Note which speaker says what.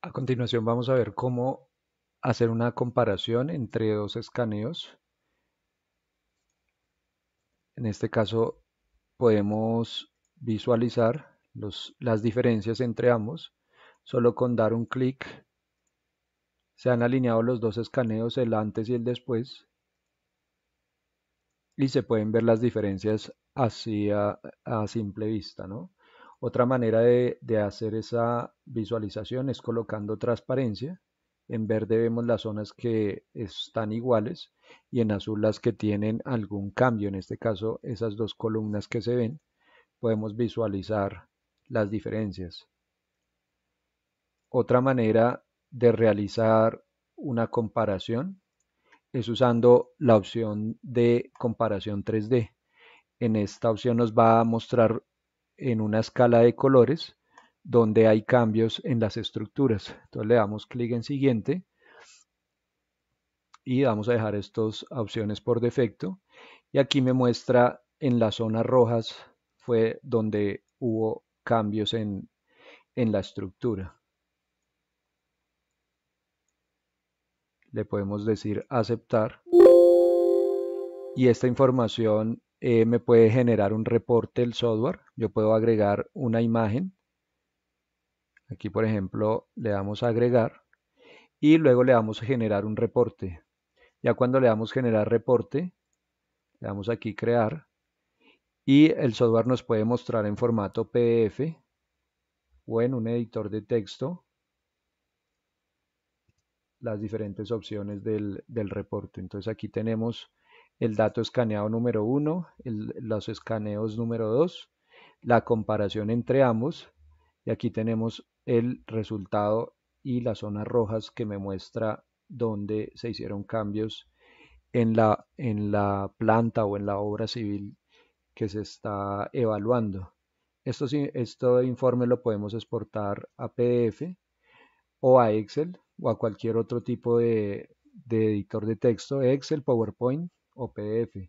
Speaker 1: A continuación vamos a ver cómo hacer una comparación entre dos escaneos. En este caso podemos visualizar las diferencias entre ambos. Solo con dar un clic se han alineado los dos escaneos, el antes y el después. Y se pueden ver las diferencias así a, a simple vista, ¿no? Otra manera de, hacer esa visualización es colocando transparencia. En verde vemos las zonas que están iguales y en azul las que tienen algún cambio. En este caso, esas dos columnas que se ven, podemos visualizar las diferencias. Otra manera de realizar una comparación es usando la opción de comparación 3D. En esta opción nos va a mostrar en una escala de colores donde hay cambios en las estructuras. Entonces le damos clic en siguiente y vamos a dejar estas opciones por defecto. Y aquí me muestra en las zonas rojas fue donde hubo cambios en, en la estructura. Le podemos decir aceptar. Y esta información eh, me puede generar un reporte el software. Yo puedo agregar una imagen. Aquí, por ejemplo, le damos a agregar y luego le damos a generar un reporte. Ya cuando le damos generar reporte, le damos aquí crear y el software nos puede mostrar en formato PDF o en un editor de texto las diferentes opciones del, del reporte. Entonces aquí tenemos el dato escaneado número 1, los escaneos número 2, la comparación entre ambos, y aquí tenemos el resultado y las zonas rojas que me muestra dónde se hicieron cambios en la, en la planta o en la obra civil que se está evaluando. Esto, este informe lo podemos exportar a PDF o a Excel o a cualquier otro tipo de editor de texto, Excel, PowerPoint, opf